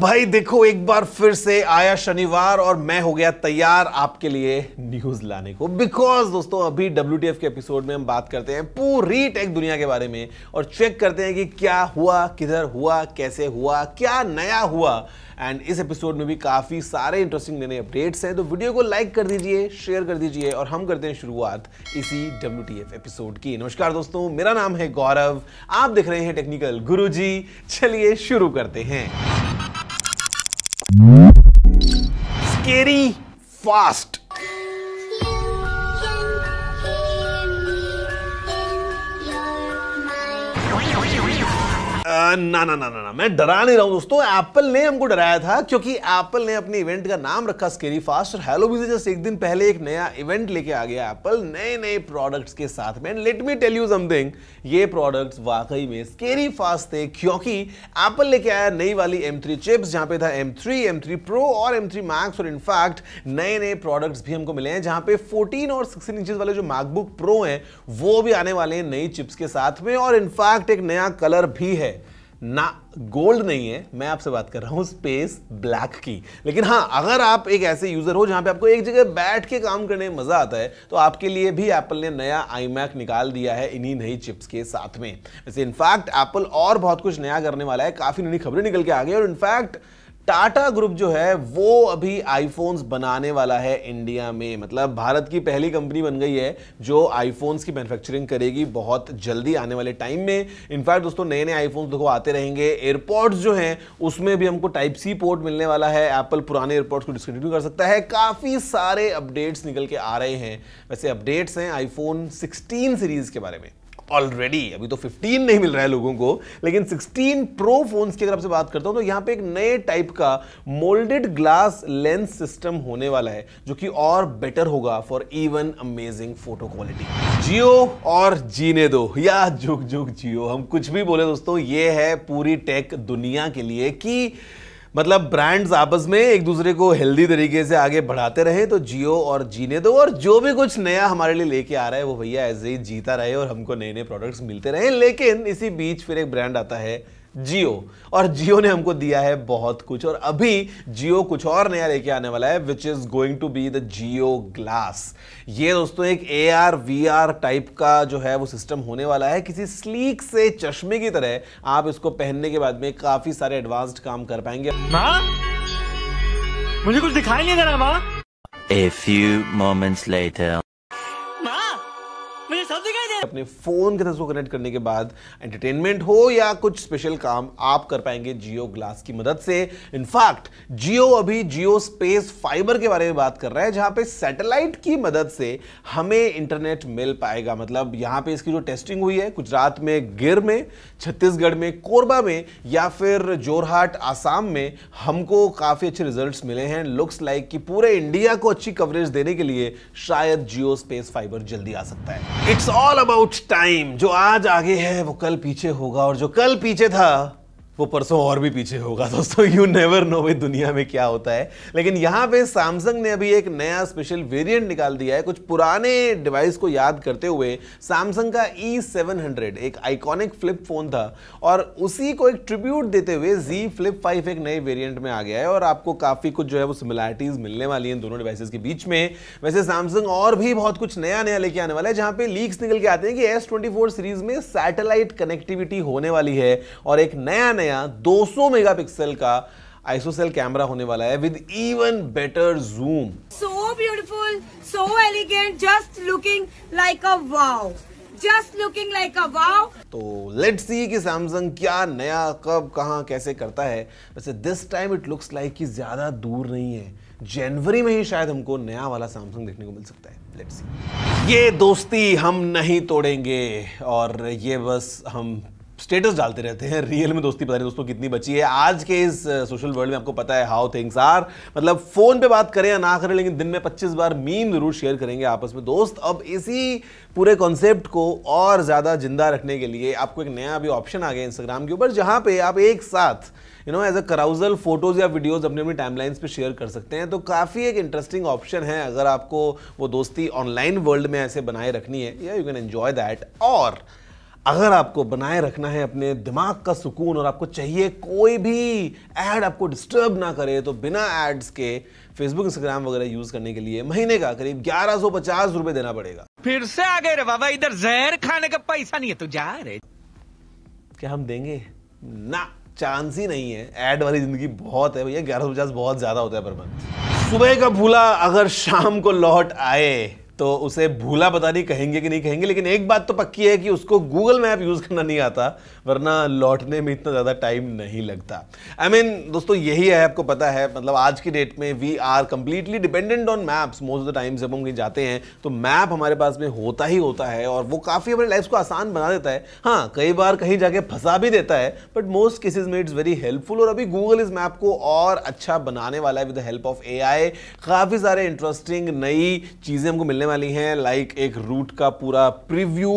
भाई देखो एक बार फिर से आया शनिवार और मैं हो गया तैयार आपके लिए न्यूज लाने को बिकॉज दोस्तों अभी डब्ल्यू के एपिसोड में हम बात करते हैं पूरी टेक दुनिया के बारे में और चेक करते हैं कि क्या हुआ किधर हुआ कैसे हुआ क्या नया हुआ एंड इस एपिसोड में भी काफ़ी सारे इंटरेस्टिंग नए नए अपडेट्स हैं तो वीडियो को लाइक कर दीजिए शेयर कर दीजिए और हम करते हैं शुरुआत इसी डब्ल्यू एपिसोड की नमस्कार दोस्तों मेरा नाम है गौरव आप देख रहे हैं टेक्निकल गुरु चलिए शुरू करते हैं fast ना ना ना ना ना मैं डरा नहीं रहा हूँ दोस्तों एप्पल ने हमको डराया था क्योंकि एप्पल ने अपने इवेंट का नाम रखा स्केरी फास्ट और हेलो जस्ट एक दिन पहले एक नया इवेंट लेके आ गया एप्पल नए नए प्रोडक्ट्स के साथ में let me tell you something ये प्रोडक्ट्स वाकई में स्केरी फास्ट थे क्योंकि एप्पल लेके आया नई वाली एम थ्री चिप्स जहाँ पे था M three M three pro और एम थ्री मैक्स और इनफैक्ट नए नए प्रोडक्ट्स भी हमको मिले हैं जहाँ पे फोर्टीन और सिक्सटीन इंचज वाले जो मैकबुक प्रो हैं वो भी आने वाले हैं नई चिप्स के साथ में और इनफैक्ट एक नया कलर भी है ना गोल्ड नहीं है मैं आपसे बात कर रहा हूं स्पेस ब्लैक की लेकिन हाँ अगर आप एक ऐसे यूज़र हो जहां पे आपको एक जगह बैठ के काम करने में मज़ा आता है तो आपके लिए भी एप्पल ने नया आई निकाल दिया है इन्हीं नई चिप्स के साथ में वैसे इनफैक्ट एप्पल और बहुत कुछ नया करने वाला है काफ़ी नई खबरें निकल के आ गई और इनफैक्ट टाटा ग्रुप जो है वो अभी आईफोन्स बनाने वाला है इंडिया में मतलब भारत की पहली कंपनी बन गई है जो आईफोन्स की मैन्युफैक्चरिंग करेगी बहुत जल्दी आने वाले टाइम में इनफैक्ट दोस्तों नए नए आईफोन्स देखो आते रहेंगे एयरपोर्ट्स जो हैं उसमें भी हमको टाइप सी पोर्ट मिलने वाला है एप्पल पुराने एयरपोर्ट्स को डिस्कंटिन्यू कर सकता है काफ़ी सारे अपडेट्स निकल के आ रहे हैं वैसे अपडेट्स हैं आईफोन सिक्सटीन सीरीज़ के बारे में ऑलरेडी अभी तो 15 नहीं मिल रहा है लोगों को लेकिन 16 प्रो फोन्स की अगर आपसे बात करता हूं तो यहां पे एक नए टाइप का मोल्डेड ग्लास लेंस सिस्टम होने वाला है जो कि और बेटर होगा for even amazing photo quality जियो और जीने दो या जुग जुग जियो हम कुछ भी बोले दोस्तों ये है पूरी टेक दुनिया के लिए कि मतलब ब्रांड्स आपस में एक दूसरे को हेल्दी तरीके से आगे बढ़ाते रहे तो जियो और जीने दो और जो भी कुछ नया हमारे लिए लेके आ रहा है वो भैया ऐसे ही जीता रहे और हमको नए नए प्रोडक्ट्स मिलते रहे लेकिन इसी बीच फिर एक ब्रांड आता है जियो और जियो ने हमको दिया है बहुत कुछ और अभी जियो कुछ और नया लेके आने वाला है which is going to be the Jio glass ये दोस्तों एक A R V R type का जो है वो सिस्टम होने वाला है किसी स्लीक से चश्मे की तरह आप इसको पहनने के बाद में काफी सारे एडवांस्ड काम कर पाएंगे मा? मुझे कुछ दिखाई नहीं दे रहा A few moments later. अपने फ़ोन के साथ कनेक्ट करने के बाद एंटरटेनमेंट हो या कुछ स्पेशल काम आप कर पाएंगे जियो ग्लास की मदद से इनफैक्ट जियो अभी जियो स्पेस फाइबर के बारे में बात कर रहा है जहां पे सैटेलाइट की मदद से हमें इंटरनेट मिल पाएगा मतलब यहां पे इसकी जो टेस्टिंग हुई है गुजरात में गिर में छत्तीसगढ़ में कोरबा में या फिर जोरहाट आसाम में हमको काफ़ी अच्छे रिजल्ट मिले हैं लुक्स लाइक कि पूरे इंडिया को अच्छी कवरेज देने के लिए शायद जियो स्पेस फाइबर जल्दी आ सकता है इट्स ऑल अबाउट कुछ टाइम जो आज आगे है वो कल पीछे होगा और जो कल पीछे था वो परसों और भी पीछे होगा दोस्तों यू नेवर नो वे दुनिया में क्या होता है लेकिन यहाँ पे सैमसंग ने अभी एक नया स्पेशल वेरिएंट निकाल दिया है कुछ पुराने डिवाइस को याद करते हुए सैमसंग का ई सेवन हंड्रेड एक आइकॉनिक फ्लिप फोन था और उसी को एक ट्रिब्यूट देते हुए जी फ्लिप फाइव एक नए वेरियंट में आ गया है और आपको काफ़ी कुछ जो है वो सिमिलैरिटीज़ मिलने वाली हैं दोनों डिवाइसेज के बीच में वैसे सैमसंग और भी बहुत कुछ नया नया लेके आने वाला है जहाँ पे लीक्स निकल के आते हैं कि एस सीरीज में सैटेलाइट कनेक्टिविटी होने वाली है और एक नया नया यहाँ 200 मेगापिक्सल का आइसोसेल कैमरा होने वाला है with even better zoom so beautiful so elegant just looking like a wow just looking like a wow तो लेट्स सी कि सैमसंग क्या नया कब कहाँ कैसे करता है वैसे this time it looks like कि ज्यादा दूर नहीं है जनवरी में ही शायद हमको नया वाला सैमसंग देखने को मिल सकता है लेट्स सी ये दोस्ती हम नहीं तोड़ेंगे और ये बस हम स्टेटस डालते रहते हैं रियल में दोस्ती पता नहीं दोस्तों कितनी बची है आज के इस सोशल वर्ल्ड में आपको पता है हाउ थिंग्स आर मतलब फोन पे बात करें या ना करें लेकिन दिन में 25 बार मीम जरूर शेयर करेंगे आपस में दोस्त अब इसी पूरे कॉन्सेप्ट को और ज़्यादा जिंदा रखने के लिए आपको एक नया अभी ऑप्शन आ गया इंस्टाग्राम के ऊपर जहां पे आप एक साथ you know as a carousel photos या वीडियोज अपने अपने टाइमलाइंस पे शेयर कर सकते हैं तो काफ़ी एक इंटरेस्टिंग ऑप्शन है अगर आपको वो दोस्ती ऑनलाइन वर्ल्ड में ऐसे बनाए रखनी है या यू कैन एन्जॉय दैट और अगर आपको बनाए रखना है अपने दिमाग का सुकून और आपको चाहिए कोई भी ऐड आपको डिस्टर्ब ना करे तो बिना एड्स के फेसबुक इंस्टाग्राम वगैरह यूज करने के लिए महीने का करीब ग्यारह सौ पचास रुपए देना पड़ेगा फिर से आ गए रे बाबा इधर जहर खाने का पैसा नहीं है तो जा रहे क्या हम देंगे ना चांस ही नहीं है ऐड वाली जिंदगी बहुत है भैया ग्यारह सौ पचास बहुत ज्यादा होता है पर मंथ सुबह का भूला अगर शाम को लौट आए तो उसे भूला पता नहीं कहेंगे कि नहीं कहेंगे लेकिन एक बात तो पक्की है कि उसको गूगल मैप यूज़ करना नहीं आता वरना लौटने में इतना ज़्यादा टाइम नहीं लगता आई I मीन mean, दोस्तों यही है आपको पता है मतलब आज की डेट में we are completely dependent on maps most of the time जब हम कहीं जाते हैं तो मैप हमारे पास में होता ही होता है और वो काफ़ी अपने लाइफ को आसान बना देता है हाँ कई बार कहीं जाके फंसा भी देता है बट मोस्ट केसेज में इट्स वेरी हेल्पफुल और अभी गूगल इस मैप को और अच्छा बनाने वाला है with the help of A काफ़ी सारे इंटरेस्टिंग नई चीज़ें हमको मिलने वाली हैं लाइक एक रूट का पूरा प्रीव्यू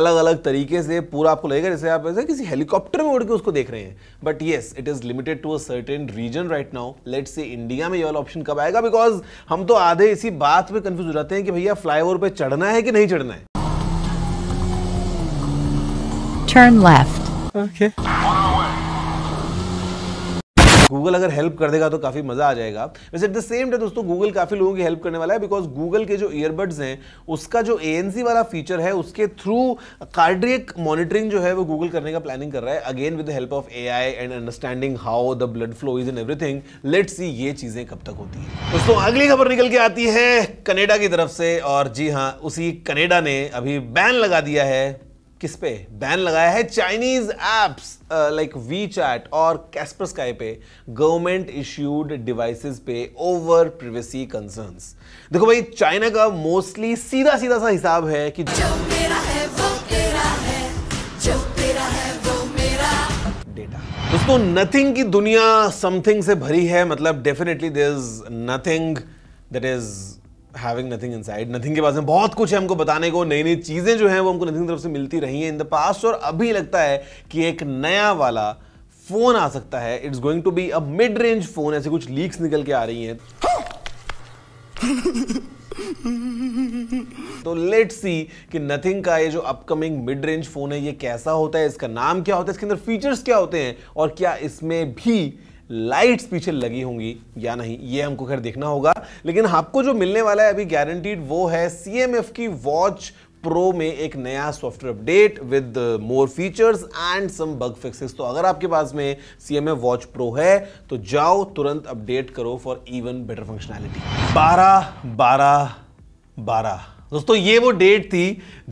अलग अलग तरीके से पूरा आपको लगेगा जैसे आप ऐसे किसी हेलीकॉप्टर में उड़ के उसको देख रहे हैं but yes it is limited to a certain region right now let's say India में ये वाला ऑप्शन कब आएगा बिकॉज हम तो आधे इसी बात में कन्फ्यूज हो जाते हैं कि भैया फ्लाई ओवर पर चढ़ना है कि नहीं चढ़ना है Turn left. Okay. गूगल अगर हेल्प कर देगा तो काफ़ी मज़ा आ जाएगा वैसे एट द सेम टाइम दोस्तों गूगल काफ़ी लोगों की हेल्प करने वाला है बिकॉज गूगल के जो ईयरबड्स हैं उसका जो ए वाला फीचर है उसके थ्रू कार्डियक मॉनिटरिंग जो है वो गूगल करने का प्लानिंग कर रहा है again with the help of A and understanding how the blood flow is in everything let see ये चीज़ें कब तक होती है दोस्तों अगली खबर निकल के आती है कनेडा की तरफ से और जी हाँ उसी कनेडा ने अभी बैन लगा दिया है किस पे बैन लगाया है Chinese apps like WeChat और कैस्पर स्काई पे गवर्नमेंट इश्यूड डिवाइसेस पे ओवर प्रिवेसी कंसर्न्स देखो भाई चाइना का मोस्टली सीधा सीधा सा हिसाब है कि डेटा दोस्तों नथिंग की दुनिया समथिंग से भरी है मतलब definitely there is nothing that is having nothing inside nothing के पास में बहुत कुछ है हमको बताने को नई नई चीज़ें जो हैं वो हमको नथिंग की तरफ से मिलती रही हैं इन द पास्ट और अभी लगता है कि एक नया वाला फ़ोन आ सकता है it's going to be a mid range phone ऐसे कुछ लीक्स निकल के आ रही हैं तो लेट सी कि नथिंग का ये जो अपकमिंग मिड रेंज फ़ोन है ये कैसा होता है इसका नाम क्या होता है इसके अंदर फीचर्स क्या होते हैं और क्या इसमें भी लाइट्स पीछे लगी होंगी या नहीं ये हमको खैर देखना होगा लेकिन आपको जो मिलने वाला है अभी गारंटीड वो है सीएमएफ की वॉच प्रो में एक नया software update with more features and some bug fixes तो अगर आपके पास में सी एम वॉच प्रो है तो जाओ तुरंत अपडेट करो फॉर इवन बेटर फंक्शनैलिटी बारह बारह बारह दोस्तों ये वो डेट थी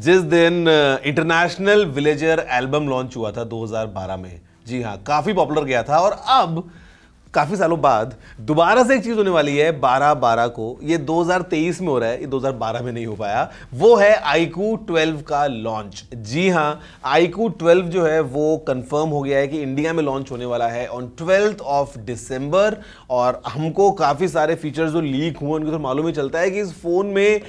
जिस दिन इंटरनेशनल विलेजर एल्बम लॉन्च हुआ था 2012 में जी हाँ काफ़ी पॉपुलर गया था और अब काफ़ी सालों बाद दोबारा से एक चीज़ होने वाली है बारह बारह को ये 2023 में हो रहा है ये 2012 में नहीं हो पाया वो है आईकू 12 का लॉन्च जी हाँ आईकू 12 जो है वो कंफर्म हो गया है कि इंडिया में लॉन्च होने वाला है ऑन ट्वेल्थ ऑफ डिसम्बर और हमको काफ़ी सारे फीचर्स जो लीक हुए उनके तो मालूम ही चलता है कि इस फ़ोन में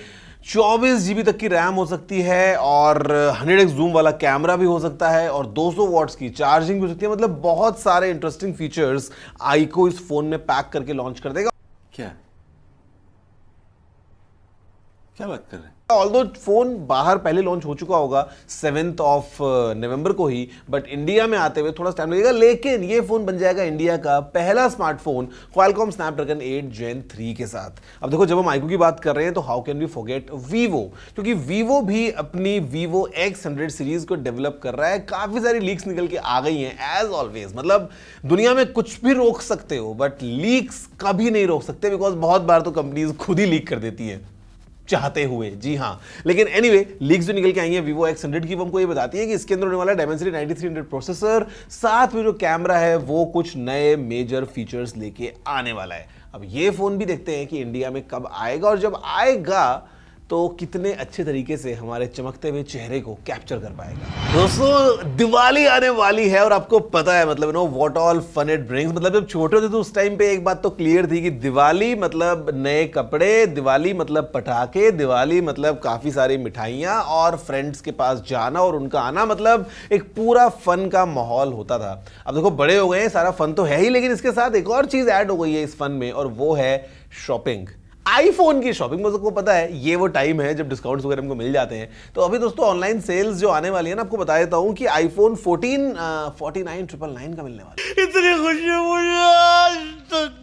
चौबीस जीबी तक की रैम हो सकती है और 100x जूम वाला कैमरा भी हो सकता है और 200 वॉट्स की चार्जिंग भी हो सकती है मतलब बहुत सारे इंटरेस्टिंग फीचर्स आईको इस फोन में पैक करके लॉन्च कर देगा क्या क्या बात कर रहे हैं ऑल फोन बाहर पहले लॉन्च हो चुका होगा सेवेंथ ऑफ नवंबर को ही बट इंडिया में आते हुए थोड़ा टाइम लगेगा लेकिन ये फोन बन जाएगा इंडिया का पहला स्मार्टफोन क्वालकॉम स्नैपड्रैगन 8 जेन 3 के साथ अब देखो जब हम आईको की बात कर रहे हैं तो how can we forget Vivo क्योंकि वीवो भी अपनी वीवो एक्स हंड्रेड सीरीज को डेवलप कर रहा है काफी सारी लीक्स निकल के आ गई हैं एज ऑलवेज मतलब दुनिया में कुछ भी रोक सकते हो बट लीक्स कभी नहीं रोक सकते बिकॉज बहुत बार तो कंपनीज खुद ही लीक कर देती है चाहते हुए जी हाँ लेकिन एनी anyway, लीक्स जो निकल के आई है वीवो एक्स हंड्रेड की हमको ये बताती है कि इसके अंदर होने वाला नाइनटी थ्री हंड्रेड प्रोसेसर साथ में जो कैमरा है वो कुछ नए मेजर फीचर्स लेके आने वाला है अब ये फोन भी देखते हैं कि इंडिया में कब आएगा और जब आएगा तो कितने अच्छे तरीके से हमारे चमकते हुए चेहरे को कैप्चर कर पाएगा दोस्तों दिवाली आने वाली है और आपको पता है मतलब know what all fun it brings मतलब जब छोटे थे तो उस टाइम पे एक बात तो क्लियर थी कि दिवाली मतलब नए कपड़े दिवाली मतलब पटाखे दिवाली मतलब काफ़ी सारी मिठाइयाँ और फ्रेंड्स के पास जाना और उनका आना मतलब एक पूरा फन का माहौल होता था अब देखो बड़े हो गए सारा फन तो है ही लेकिन इसके साथ एक और चीज़ ऐड हो गई है इस फन में और वो है शॉपिंग आईफोन की शॉपिंग में सबको पता है ये वो टाइम है जब डिस्काउंट्स वगैरह हमको मिल जाते हैं तो अभी दोस्तों ऑनलाइन सेल्स जो आने वाली है ना आपको बता देता हूँ कि iPhone 14 forty nine triple nine का मिलने वाला इतनी खुशी मुझे आज तक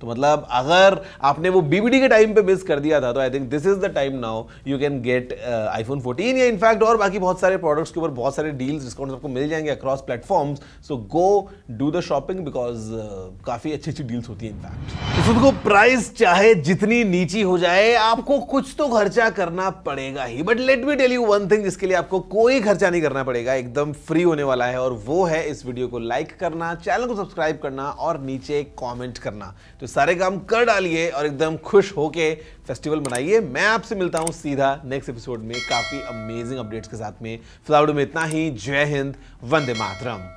तो मतलब अगर आपने वो बीबीडी के टाइम पे मिस कर दिया था तो I think this is the time now you can get iPhone 14 या इनफैक्ट और बाकी बहुत सारे प्रोडक्ट्स के ऊपर बहुत सारे डील्स डिस्काउंट आपको मिल जाएंगे across platform so go do the shopping because काफ़ी अच्छी अच्छी डील्स होती है इनफैक्ट तो को प्राइस चाहे जितनी नीची हो जाए आपको कुछ तो खर्चा करना पड़ेगा ही but let me tell you one thing जिसके लिए आपको कोई खर्चा नहीं करना पड़ेगा एकदम फ्री होने वाला है और वो है इस वीडियो को लाइक करना चैनल को सब्सक्राइब करना और नीचे कॉमेंट करना तो तो सारे काम कर डालिए और एकदम खुश होके फेस्टिवल मनाइए मैं आपसे मिलता हूँ सीधा नेक्स्ट एपिसोड में काफ़ी अमेजिंग अपडेट्स के साथ में फिलहाल में इतना ही जय हिंद वंदे मातरम